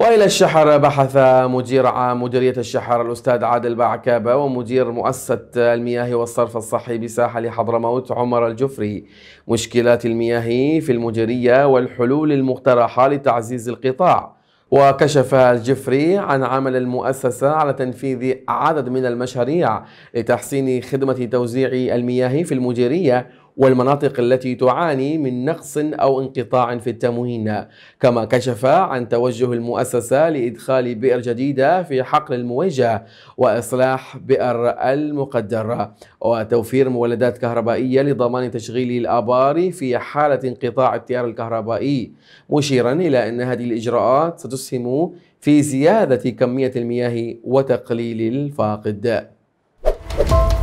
وإلى الشحر بحث مدير عام مديرية الشحر الأستاذ عادل بعكابة ومدير مؤسسة المياه والصرف الصحي بساحل حضرموت عمر الجفري مشكلات المياه في المديرية والحلول المقترحة لتعزيز القطاع وكشف الجفري عن عمل المؤسسة على تنفيذ عدد من المشاريع لتحسين خدمة توزيع المياه في المديرية والمناطق التي تعاني من نقص أو انقطاع في التموين كما كشف عن توجه المؤسسة لإدخال بئر جديدة في حقل المويجة وإصلاح بئر المقدرة وتوفير مولدات كهربائية لضمان تشغيل الآبار في حالة انقطاع التيار الكهربائي مشيرا إلى أن هذه الإجراءات ستسهم في زيادة كمية المياه وتقليل الفاقد.